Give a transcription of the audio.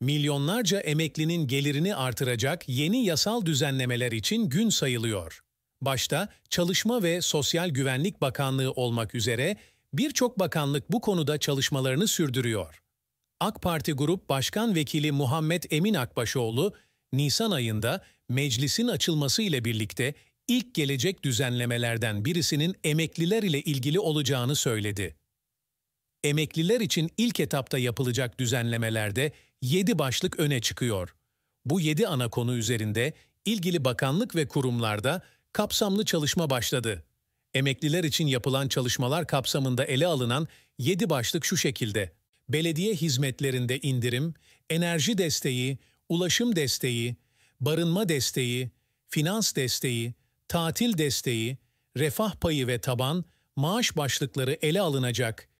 milyonlarca emeklinin gelirini artıracak yeni yasal düzenlemeler için gün sayılıyor. Başta Çalışma ve Sosyal Güvenlik Bakanlığı olmak üzere birçok bakanlık bu konuda çalışmalarını sürdürüyor. AK Parti Grup Başkan Vekili Muhammed Emin Akbaşoğlu, Nisan ayında meclisin açılması ile birlikte ilk gelecek düzenlemelerden birisinin emekliler ile ilgili olacağını söyledi. Emekliler için ilk etapta yapılacak düzenlemelerde 7 başlık öne çıkıyor. Bu 7 ana konu üzerinde ilgili bakanlık ve kurumlarda kapsamlı çalışma başladı. Emekliler için yapılan çalışmalar kapsamında ele alınan 7 başlık şu şekilde. Belediye hizmetlerinde indirim, enerji desteği, ulaşım desteği, barınma desteği, finans desteği, tatil desteği, refah payı ve taban, maaş başlıkları ele alınacak.